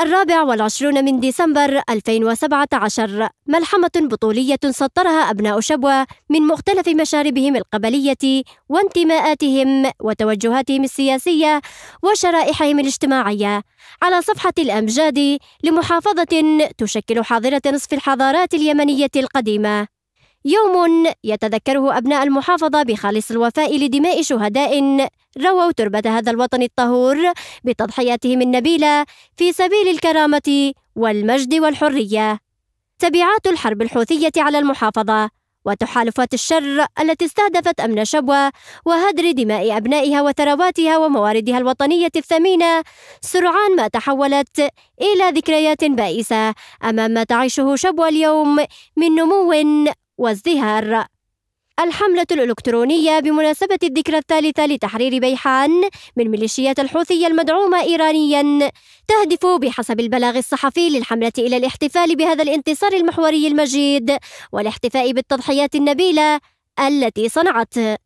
الرابع والعشرون من ديسمبر 2017 ملحمة بطولية سطرها أبناء شبوة من مختلف مشاربهم القبلية وانتماءاتهم وتوجهاتهم السياسية وشرائحهم الاجتماعية على صفحة الأمجاد لمحافظة تشكل حاضرة نصف الحضارات اليمنية القديمة يوم يتذكره أبناء المحافظة بخالص الوفاء لدماء شهداء رووا تربة هذا الوطن الطهور بتضحياتهم النبيلة في سبيل الكرامة والمجد والحرية. تبعات الحرب الحوثية على المحافظة وتحالفات الشر التي استهدفت أمن شبوة وهدر دماء أبنائها وثرواتها ومواردها الوطنية الثمينة سرعان ما تحولت إلى ذكريات بائسة أمام ما تعيشه شبوة اليوم من نمو وازدهار الحملة الإلكترونية بمناسبة الذكرى الثالثة لتحرير بيحان من ميليشيات الحوثية المدعومة إيرانيا تهدف بحسب البلاغ الصحفي للحملة إلى الاحتفال بهذا الانتصار المحوري المجيد والاحتفاء بالتضحيات النبيلة التي صنعته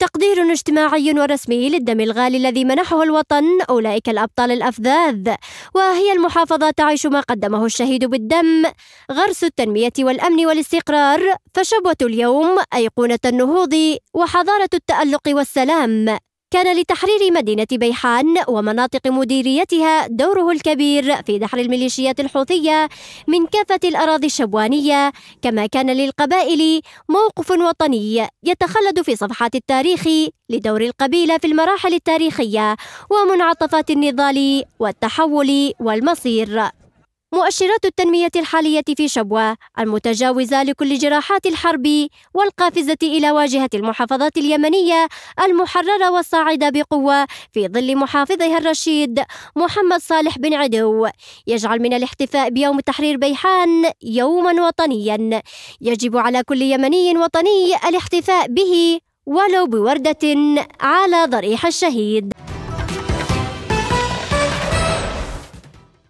تقدير اجتماعي ورسمي للدم الغالي الذي منحه الوطن أولئك الأبطال الأفذاذ وهي المحافظة تعيش ما قدمه الشهيد بالدم غرس التنمية والأمن والاستقرار فشبوة اليوم أيقونة النهوض وحضارة التألق والسلام كان لتحرير مدينة بيحان ومناطق مديريتها دوره الكبير في دحر الميليشيات الحوثية من كافة الأراضي الشبوانية كما كان للقبائل موقف وطني يتخلد في صفحات التاريخ لدور القبيلة في المراحل التاريخية ومنعطفات النضال والتحول والمصير مؤشرات التنمية الحالية في شبوة المتجاوزة لكل جراحات الحرب والقافزة إلى واجهة المحافظات اليمنية المحررة والصاعدة بقوة في ظل محافظها الرشيد محمد صالح بن عدو يجعل من الاحتفاء بيوم تحرير بيحان يوما وطنيا يجب على كل يمني وطني الاحتفاء به ولو بوردة على ضريح الشهيد